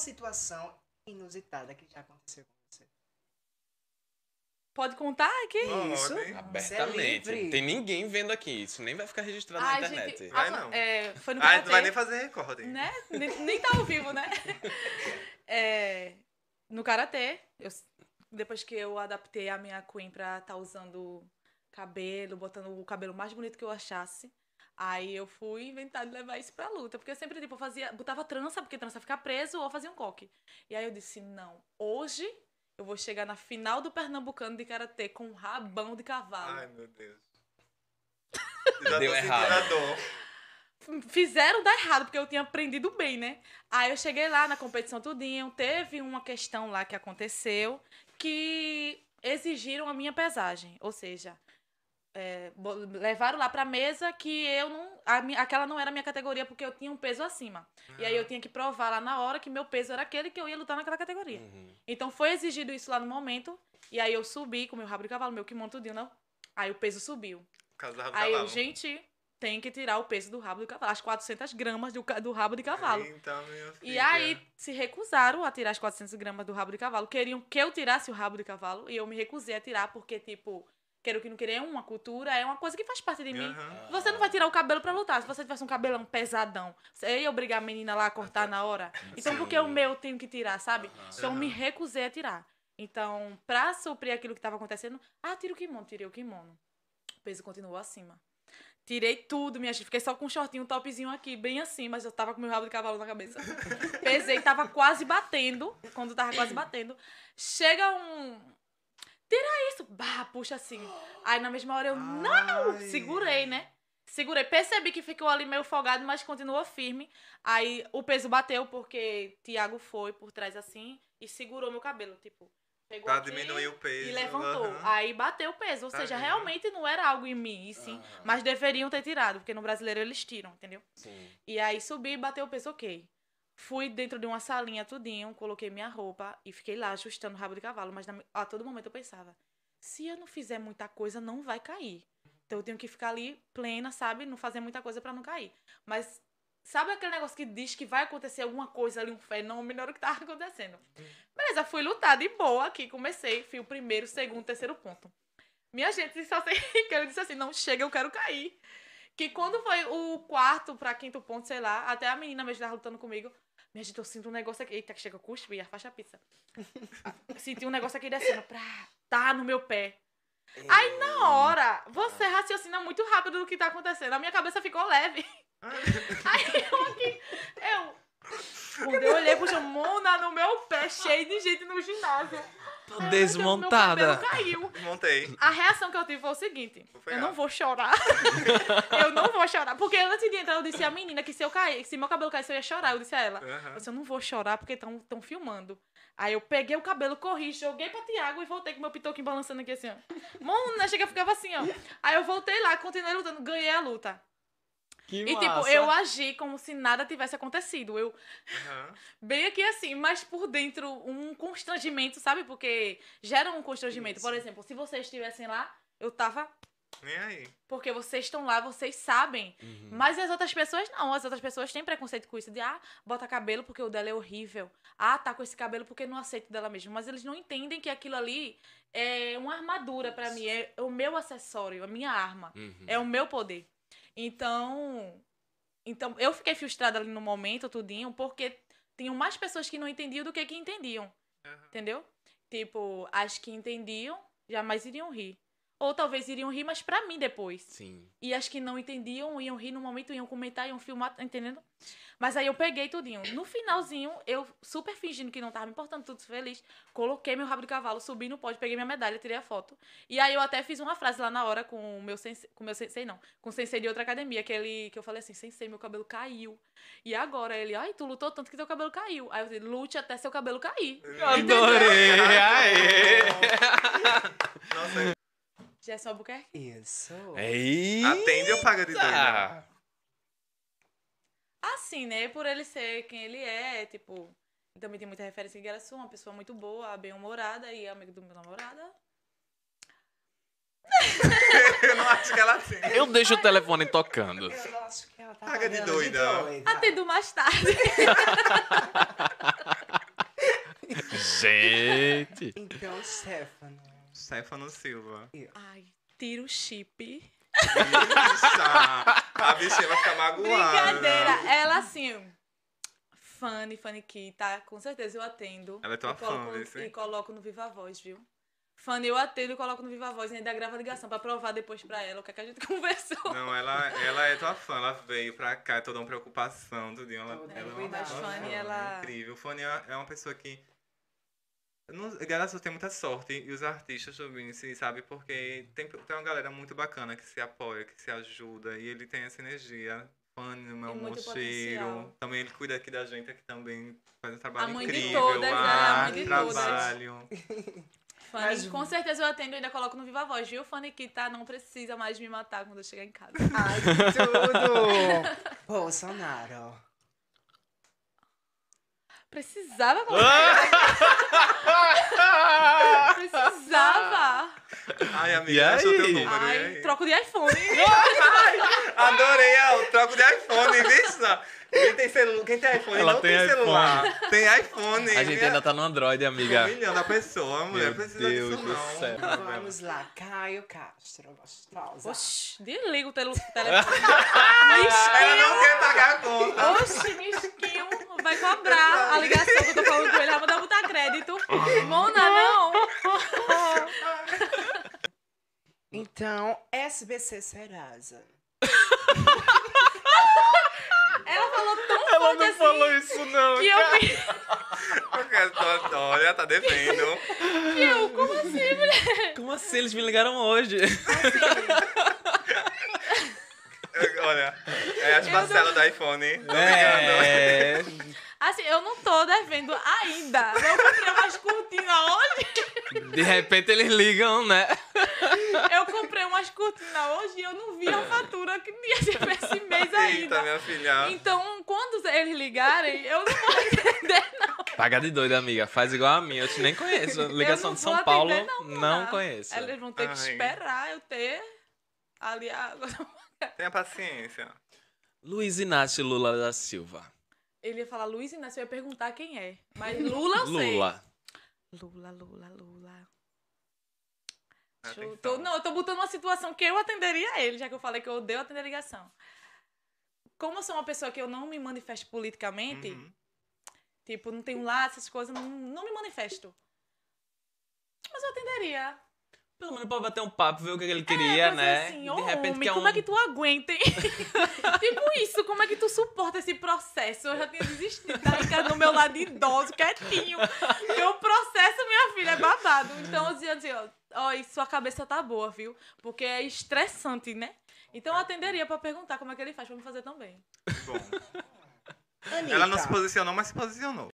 situação inusitada que já aconteceu com você? Pode contar aqui? É não, isso. Abertamente. É tem ninguém vendo aqui. Isso nem vai ficar registrado na internet. Gente, vai não. É, foi no não ah, vai nem fazer recorde. Né? Nem, nem tá ao vivo, né? é, no Karatê, eu, depois que eu adaptei a minha queen pra estar tá usando cabelo, botando o cabelo mais bonito que eu achasse, Aí eu fui inventar de levar isso pra luta. Porque eu sempre, tipo, fazia, botava trança, porque trança fica preso, ou fazia um coque. E aí eu disse, não, hoje eu vou chegar na final do Pernambucano de Karatê com um rabão de cavalo. Ai, meu Deus. Deu errado. fizeram dar errado, porque eu tinha aprendido bem, né? Aí eu cheguei lá na competição tudinho, teve uma questão lá que aconteceu que exigiram a minha pesagem, ou seja, é, levaram lá pra mesa que eu não. A, aquela não era a minha categoria porque eu tinha um peso acima. E aí eu ah. tinha que provar lá na hora que meu peso era aquele que eu ia lutar naquela categoria. Uhum. Então foi exigido isso lá no momento. E aí eu subi com meu rabo de cavalo, meu que kimono tudinho, não. Aí o peso subiu. aí eu, gente, tem que tirar o peso do rabo de cavalo, as 400 gramas do, do rabo de cavalo. Eita, e aí se recusaram a tirar as 400 gramas do rabo de cavalo. Queriam que eu tirasse o rabo de cavalo e eu me recusei a tirar porque, tipo quero que não querer, é uma cultura, é uma coisa que faz parte de mim. Uhum. Você não vai tirar o cabelo para lutar. Se você tivesse um cabelão pesadão, você ia obrigar a menina lá a cortar na hora. Então, porque o meu tenho que tirar, sabe? Uhum. Então, me recusei a tirar. Então, pra suprir aquilo que estava acontecendo, ah, tira o kimono, tirei o kimono. O peso continuou acima. Tirei tudo, minha gente. Fiquei só com um shortinho, um topzinho aqui, bem assim, mas eu tava com meu rabo de cavalo na cabeça. Pesei, tava quase batendo, quando tava quase batendo. Chega um, tira isso. Bah, puxa assim. Aí na mesma hora eu, não! Segurei, né? Segurei. Percebi que ficou ali meio folgado, mas continuou firme. Aí o peso bateu, porque Tiago foi por trás assim e segurou meu cabelo, tipo. Pegou pra tá, diminuir o peso. E levantou. Uhum. Aí bateu o peso. Ou tá seja, bem. realmente não era algo em mim, sim. Uhum. Mas deveriam ter tirado, porque no brasileiro eles tiram, entendeu? Sim. E aí subi, e bateu o peso, ok. Fui dentro de uma salinha tudinho, coloquei minha roupa e fiquei lá ajustando o rabo de cavalo, mas na, a todo momento eu pensava, se eu não fizer muita coisa, não vai cair. Então eu tenho que ficar ali plena, sabe? Não fazer muita coisa para não cair. Mas sabe aquele negócio que diz que vai acontecer alguma coisa ali, um fenômeno, era o que tava tá acontecendo. Beleza, fui lutar de boa aqui, comecei, fui o primeiro, segundo, terceiro ponto. Minha gente, só sei assim, que ele disse assim, não chega, eu quero cair. Que quando foi o quarto pra quinto ponto, sei lá, até a menina mesmo tava lutando comigo, minha gente, eu sinto um negócio aqui. Eita, que chega, cuspe e afasta a pizza. Senti um negócio aqui descendo. Pra... Tá no meu pé. Aí na hora, você raciocina muito rápido do que tá acontecendo. A minha cabeça ficou leve. Aí eu aqui, eu. Quando eu olhei pro chão, Mona no meu pé, cheio de gente no ginásio. Tô desmontada. Meu caiu. Montei. A reação que eu tive foi o seguinte: foi eu não vou chorar. eu não vou chorar. Porque antes de entrar, eu disse à menina que se eu cair, se meu cabelo caísse, eu ia chorar. Eu disse a ela: uhum. eu, disse, eu não vou chorar porque estão filmando. Aí eu peguei o cabelo, corri, joguei pra Tiago e voltei com meu pitoquinho balançando aqui assim, ó. Mona, chega, ficava assim, ó. Aí eu voltei lá, continuei lutando, ganhei a luta. Que e tipo, massa. tipo, eu agi como se nada tivesse acontecido. Eu. Uhum. Bem aqui assim, mas por dentro um constrangimento, sabe? Porque gera um constrangimento. Isso. Por exemplo, se vocês estivessem lá, eu tava. Nem aí. Porque vocês estão lá, vocês sabem. Uhum. Mas as outras pessoas não. As outras pessoas têm preconceito com isso. De, ah, bota cabelo porque o dela é horrível. Ah, tá com esse cabelo porque não aceito dela mesmo. Mas eles não entendem que aquilo ali é uma armadura para mim. É o meu acessório, a minha arma. Uhum. É o meu poder. Então, então eu fiquei frustrada ali no momento, tudinho, porque tinham mais pessoas que não entendiam do que que entendiam. Uhum. Entendeu? Tipo, as que entendiam jamais iriam rir. Ou talvez iriam rir, mas pra mim depois. Sim. E as que não entendiam, iam rir no momento, iam comentar, iam filmar, tá entendendo? Mas aí eu peguei tudinho. No finalzinho, eu super fingindo que não tava me importando, tudo feliz, coloquei meu rabo de cavalo, subi no pódio, peguei minha medalha, tirei a foto. E aí eu até fiz uma frase lá na hora com o meu sensei, com o meu sensei não, com o sensei de outra academia, que ele, que eu falei assim, sensei, meu cabelo caiu. E agora ele, ai, tu lutou tanto que teu cabelo caiu. Aí eu disse, lute até seu cabelo cair. Adorei! Aê! Nossa, Gerson é Albuquerque. Isso. Eita! Atende ou paga de doida? Né? Assim, né? Por ele ser quem ele é, tipo... Também tem muita referência em Gerson, uma pessoa muito boa, bem-humorada e amigo do meu namorado. eu não acho que ela tem. Eu deixo o telefone tocando. Eu não acho que ela tá Paga de doida. Atendo mais tarde. Gente. Então, Stefano, Stefano Silva. Ai, tira o chip. a bichinha vai ficar magoada. Brincadeira. Ela, assim, Fanny, Fanny Kita, tá? com certeza eu atendo. Ela é tua fã, coloco, E coloco no Viva Voz, viu? Fanny, eu atendo e coloco no Viva Voz e né? ainda gravo a ligação pra provar depois pra ela o que, é que a gente conversou. Não, ela, ela é tua fã, ela veio pra cá, é toda uma preocupação, tudinho. Ela, ela é uma, ela... É incrível. Fanny é uma pessoa que não, Galera tem muita sorte e os artistas também, assim, sabe? Porque tem, tem uma galera muito bacana que se apoia, que se ajuda e ele tem essa energia. Fanny, meu mocheiro. Também ele cuida aqui da gente, que também faz um trabalho a incrível. Todas, ah, a mãe de trabalho. Fanny, Mas... com certeza eu atendo e ainda coloco no Viva Voz, viu? Fanny que tá, não precisa mais me matar quando eu chegar em casa. Ai, tudo! Bolsonaro. Precisava Precisava. Ai, amiga, e aí? Teu número, Ai, e aí? troco de iPhone. adorei, ó, troco de iPhone, ó Quem tem, celular Quem tem iPhone Ela não tem, tem celular. IPhone. Tem iPhone. A gente ainda tá no Android, amiga. Um milhão da pessoa, a mulher Meu precisa Deus disso, do não. Céu. Vamos lá, Caio Castro, gostosa. Oxi, desliga o telefone. Ela não quer pagar a conta. Oxi, me Então, SBC Serasa. Ela falou tão Ela não assim falou isso, não. Que cara. eu me... Olha, tá devendo. Que eu, como assim, mulher? Como assim? Eles me ligaram hoje. Assim. Olha, é as parcelas do iPhone. É. Assim, eu não tô devendo ainda. Não comprei mais cortina hoje. De repente eles ligam, né? esse mês ainda. Eita, minha filha. Então, quando eles ligarem, eu não vou entender, não. Paga de doida, amiga. Faz igual a mim. Eu te nem conheço. Ligação de São atender, Paulo, não, não, conheço. Eles vão ter Ai. que esperar eu ter ali a... Tenha paciência. Luiz Inácio Lula da Silva. Ele ia falar Luiz Inácio, eu ia perguntar quem é. Mas Lula eu Lula. sei. Lula. Lula, Lula, Lula. Tô, não, eu tô botando uma situação que eu atenderia a ele, já que eu falei que eu odeio atender ligação. Como eu sou uma pessoa que eu não me manifesto politicamente, uhum. tipo, não tenho lá essas coisas, não, não me manifesto. Mas eu atenderia. Pelo menos pra bater um papo, ver o que é ele queria, é, né? É assim, de repente homem, é um... como é que tu aguenta, hein? tipo isso, como é que tu suporta esse processo? Eu já tinha desistido tá ligado? no meu lado idoso, quietinho. Meu processo, minha filho, é babado. Então eu dizia assim, ó, ó, e sua cabeça tá boa, viu? Porque é estressante, né? Então eu atenderia pra perguntar como é que ele faz pra me fazer tão bem. Bom. Ela não se posicionou, mas se posicionou.